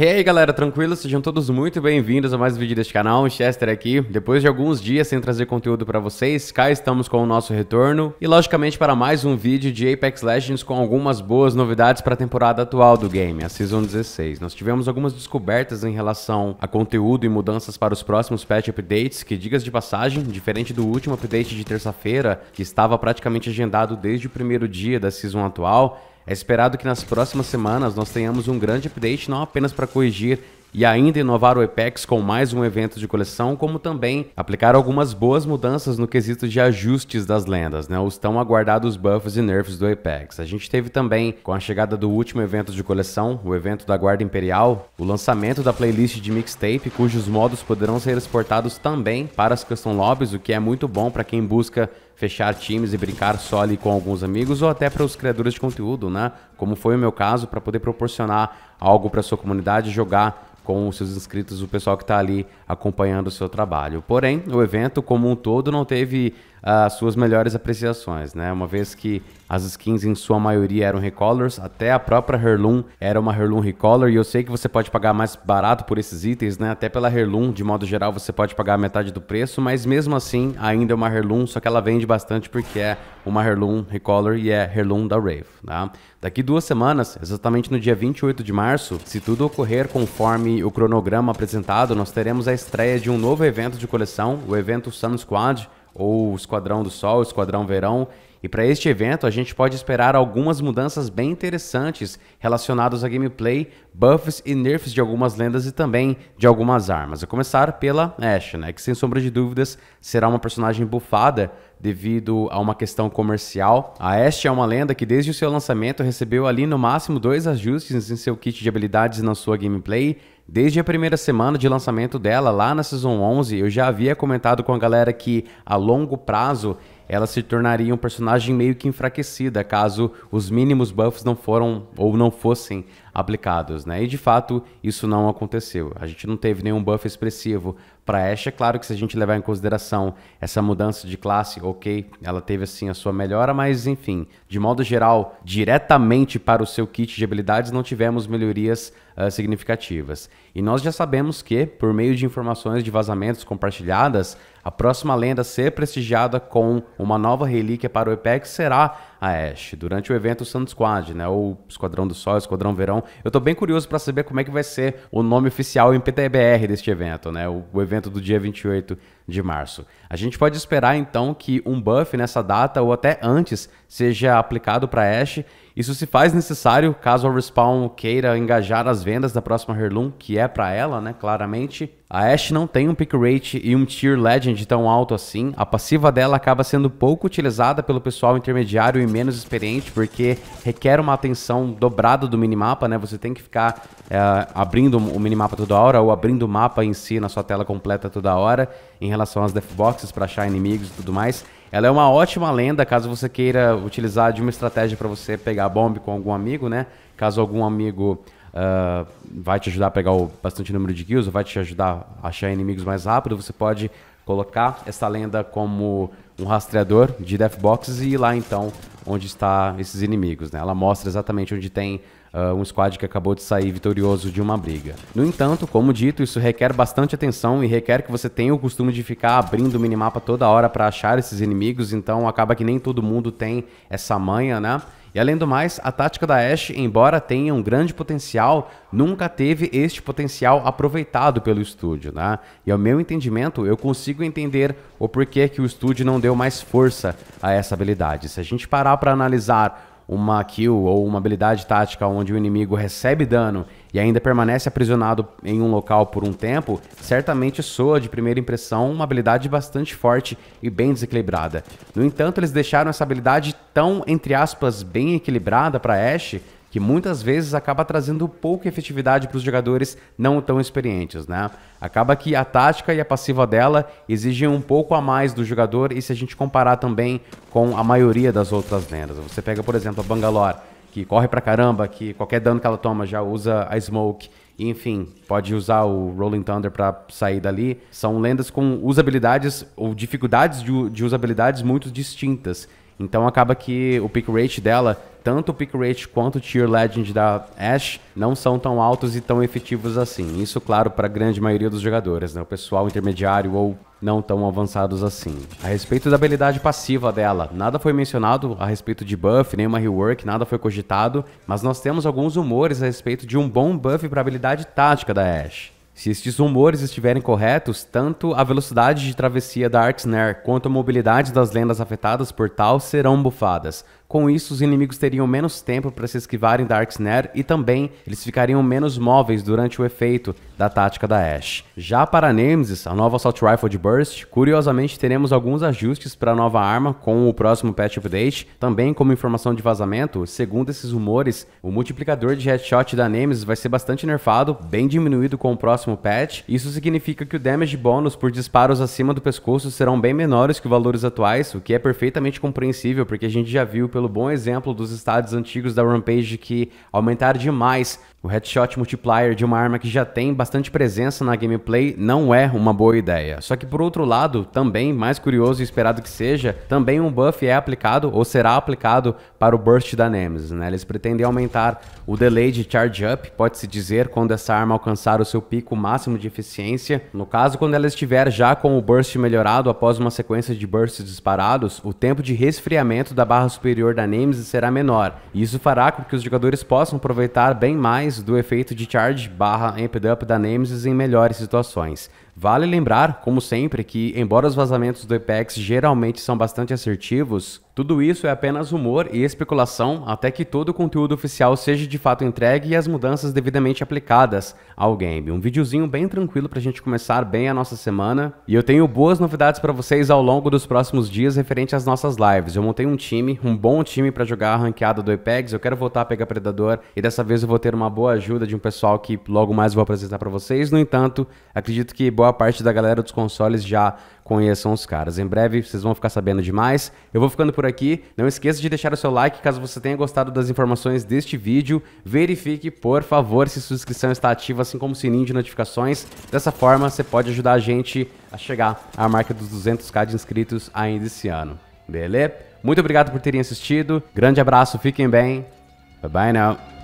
E aí galera, tranquilo? Sejam todos muito bem-vindos a mais um vídeo deste canal, Chester aqui. Depois de alguns dias sem trazer conteúdo para vocês, cá estamos com o nosso retorno e logicamente para mais um vídeo de Apex Legends com algumas boas novidades para a temporada atual do game, a Season 16. Nós tivemos algumas descobertas em relação a conteúdo e mudanças para os próximos patch updates, que digas de passagem, diferente do último update de terça-feira, que estava praticamente agendado desde o primeiro dia da Season atual, é esperado que nas próximas semanas nós tenhamos um grande update, não apenas para corrigir e ainda inovar o Apex com mais um evento de coleção, como também aplicar algumas boas mudanças no quesito de ajustes das lendas, né? Os tão aguardados buffs e nerfs do Apex. A gente teve também, com a chegada do último evento de coleção, o evento da Guarda Imperial, o lançamento da playlist de mixtape, cujos modos poderão ser exportados também para as custom lobbies, o que é muito bom para quem busca fechar times e brincar só ali com alguns amigos ou até para os criadores de conteúdo, né? Como foi o meu caso, para poder proporcionar algo para sua comunidade, jogar com os seus inscritos, o pessoal que está ali acompanhando o seu trabalho. Porém, o evento como um todo não teve as ah, suas melhores apreciações, né? Uma vez que as skins em sua maioria eram recolors, até a própria Herloom era uma Herloom recolor, e eu sei que você pode pagar mais barato por esses itens, né? Até pela Herloom, de modo geral, você pode pagar metade do preço, mas mesmo assim, ainda é uma Herloom, só que ela vende bastante porque é uma Herloom recolor e é Herloom da Rave, tá? Daqui duas semanas, exatamente no dia 28 de março, se tudo ocorrer conforme o cronograma apresentado, nós teremos a estreia de um novo evento de coleção, o evento Sun Squad, ou Esquadrão do Sol, Esquadrão Verão, e para este evento, a gente pode esperar algumas mudanças bem interessantes relacionadas a gameplay, buffs e nerfs de algumas lendas e também de algumas armas. A começar pela Ashe, né, que sem sombra de dúvidas será uma personagem bufada devido a uma questão comercial. A Ashe é uma lenda que desde o seu lançamento recebeu ali no máximo dois ajustes em seu kit de habilidades e na sua gameplay, Desde a primeira semana de lançamento dela, lá na Season 11, eu já havia comentado com a galera que a longo prazo ela se tornaria um personagem meio que enfraquecida caso os mínimos buffs não foram ou não fossem aplicados, né? E de fato, isso não aconteceu. A gente não teve nenhum buff expressivo para Ashe, é claro que se a gente levar em consideração essa mudança de classe, OK, ela teve assim a sua melhora, mas enfim, de modo geral, diretamente para o seu kit de habilidades não tivemos melhorias uh, significativas. E nós já sabemos que, por meio de informações de vazamentos compartilhadas, a próxima lenda a ser prestigiada com uma nova relíquia para o Apex será a Ash, durante o evento Santos Squad, né? o Esquadrão do Sol, Esquadrão Verão. Eu tô bem curioso para saber como é que vai ser o nome oficial em PTBR deste evento, né? O, o evento do dia 28 de março. A gente pode esperar então que um buff nessa data ou até antes seja aplicado para Ash. Isso se faz necessário caso a Respawn queira engajar as vendas da próxima Herloom, que é para ela, né, claramente. A Ashe não tem um pick rate e um tier legend tão alto assim. A passiva dela acaba sendo pouco utilizada pelo pessoal intermediário e menos experiente, porque requer uma atenção dobrada do minimapa, né? Você tem que ficar é, abrindo o minimapa toda hora ou abrindo o mapa em si na sua tela completa toda hora em relação às deathboxes para achar inimigos e tudo mais. Ela é uma ótima lenda caso você queira utilizar de uma estratégia para você pegar bomba com algum amigo, né? Caso algum amigo Uh, vai te ajudar a pegar o bastante número de kills, vai te ajudar a achar inimigos mais rápido. Você pode colocar essa lenda como um rastreador de death boxes e ir lá então onde está esses inimigos. Né? Ela mostra exatamente onde tem uh, um squad que acabou de sair vitorioso de uma briga. No entanto, como dito, isso requer bastante atenção e requer que você tenha o costume de ficar abrindo o minimapa toda hora para achar esses inimigos, então acaba que nem todo mundo tem essa manha, né? E além do mais, a tática da Ashe, embora tenha um grande potencial, nunca teve este potencial aproveitado pelo estúdio, né? E ao meu entendimento, eu consigo entender o porquê que o estúdio não deu mais força a essa habilidade. Se a gente parar para analisar uma kill ou uma habilidade tática onde o inimigo recebe dano e ainda permanece aprisionado em um local por um tempo, certamente soa de primeira impressão uma habilidade bastante forte e bem desequilibrada. No entanto, eles deixaram essa habilidade tão, entre aspas, bem equilibrada para Ashe que muitas vezes acaba trazendo pouca efetividade para os jogadores não tão experientes, né? Acaba que a tática e a passiva dela exigem um pouco a mais do jogador e se a gente comparar também com a maioria das outras lendas. Você pega, por exemplo, a Bangalore, que corre pra caramba, que qualquer dano que ela toma já usa a Smoke, e, enfim, pode usar o Rolling Thunder para sair dali. São lendas com usabilidades ou dificuldades de, de usabilidades muito distintas. Então acaba que o pick rate dela, tanto o pick rate quanto o tier legend da Ashe, não são tão altos e tão efetivos assim. Isso, claro, para a grande maioria dos jogadores, né? O pessoal intermediário ou não tão avançados assim. A respeito da habilidade passiva dela, nada foi mencionado a respeito de buff, nenhuma rework, nada foi cogitado, mas nós temos alguns rumores a respeito de um bom buff para a habilidade tática da Ashe. Se estes rumores estiverem corretos, tanto a velocidade de travessia da Arxner quanto a mobilidade das lendas afetadas por tal serão bufadas, com isso, os inimigos teriam menos tempo para se esquivarem da Arc Snare e também eles ficariam menos móveis durante o efeito da tática da Ash. Já para a Nemesis, a nova Assault Rifle de Burst, curiosamente teremos alguns ajustes para a nova arma com o próximo patch update, também como informação de vazamento, segundo esses rumores, o multiplicador de headshot da Nemesis vai ser bastante nerfado, bem diminuído com o próximo patch. Isso significa que o damage bônus por disparos acima do pescoço serão bem menores que valores atuais, o que é perfeitamente compreensível porque a gente já viu pelo bom exemplo dos estados antigos da Rampage que aumentaram demais o headshot multiplier de uma arma que já tem bastante presença na gameplay não é uma boa ideia. Só que por outro lado, também, mais curioso e esperado que seja, também um buff é aplicado ou será aplicado para o burst da Nemesis, né? Eles pretendem aumentar o delay de charge up, pode-se dizer, quando essa arma alcançar o seu pico máximo de eficiência. No caso, quando ela estiver já com o burst melhorado após uma sequência de bursts disparados, o tempo de resfriamento da barra superior da Nemesis será menor, e isso fará com que os jogadores possam aproveitar bem mais do efeito de charge barra amp up da Nemesis em melhores situações. Vale lembrar, como sempre, que embora os vazamentos do Apex geralmente são bastante assertivos, tudo isso é apenas rumor e especulação até que todo o conteúdo oficial seja de fato entregue e as mudanças devidamente aplicadas ao game. Um videozinho bem tranquilo para a gente começar bem a nossa semana. E eu tenho boas novidades para vocês ao longo dos próximos dias referente às nossas lives. Eu montei um time, um bom time para jogar a ranqueada do Apex. Eu quero voltar a pegar Predador e dessa vez eu vou ter uma boa ajuda de um pessoal que logo mais vou apresentar para vocês. No entanto, acredito que boa boa parte da galera dos consoles já conheçam os caras. Em breve vocês vão ficar sabendo demais. Eu vou ficando por aqui. Não esqueça de deixar o seu like caso você tenha gostado das informações deste vídeo. Verifique, por favor, se sua inscrição está ativa, assim como o sininho de notificações. Dessa forma, você pode ajudar a gente a chegar à marca dos 200k de inscritos ainda esse ano. Beleza? Muito obrigado por terem assistido. Grande abraço, fiquem bem. Bye bye now.